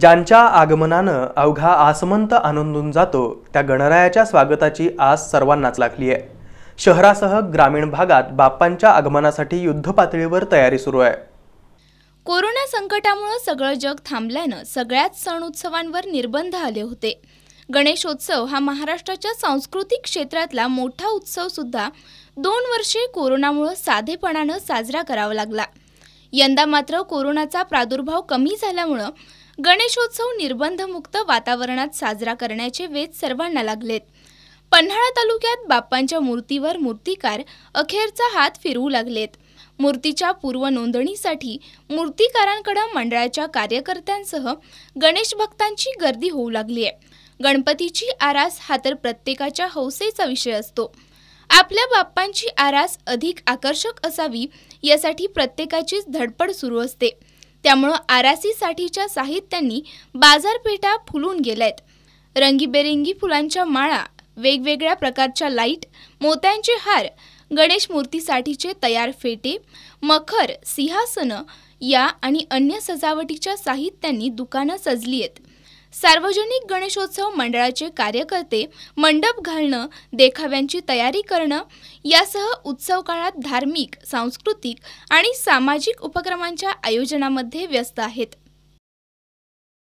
ज्यांच्या आगमनानं अवघा आसमंत आनंदून जातो त्या गणरायाच्या स्वागताची आस सर्वांनाच लागली आहे शहरासह ग्रामीण भागात बाप्पांच्या आगमनासाठी युद्धपातळीवर पातळीवर तयारी सुरू आहे कोरोना संकटामुळे सगळं जग थांबल्यानं सगळ्याच सण उत्सवांवर निर्बंध आले होते गणेशोत्सव हा महाराष्ट्राच्या सांस्कृतिक क्षेत्रातला मोठा उत्सव सुद्धा दोन वर्षे कोरोनामुळे साधेपणानं साजरा करावा लागला यंदा मात्र कोरोनाचा प्रादुर्भाव कमी झाल्यामुळं गणेशोत्सव निर्बंधमुक्त वातावरणात साजरा करण्याचे वेध सर्वांना लागलेत पन्हाळा तालुक्यात बाप्पांच्या मूर्तीवर मूर्तिकार अखेरचा हात फिरवू लागलेत मूर्तीच्या पूर्व नोंदणीसाठी मूर्तीकारांकडे मंडळाच्या कार्यकर्त्यांसह गणेश भक्तांची गर्दी होऊ लागली आहे गणपतीची आरास हा तर प्रत्येकाच्या हौसेचा विषय असतो आपल्या बाप्पांची आरास अधिक आकर्षक असावी यासाठी प्रत्येकाचीच धडपड सुरू असते त्यामुळं आरासीसाठीच्या साहित्यांनी बाजारपेठा फुलून गेल्यात रंगीबेरंगी फुलांच्या माळा वेगवेगळ्या प्रकारच्या लाईट मोत्यांचे हार गणेश मूर्तीसाठीचे तयार फेटे मखर सिंहासनं या आणि अन्य सजावटीच्या साहित्यांनी दुकानं सजली आहेत सार्वजनिक गणेशोत्सव मंडळाचे कार्यकर्ते मंडप घालणं देखाव्यांची तयारी करणं यासह उत्सव काळात धार्मिक सांस्कृतिक आणि सामाजिक उपक्रमांच्या आयोजनामध्ये व्यस्त आहेत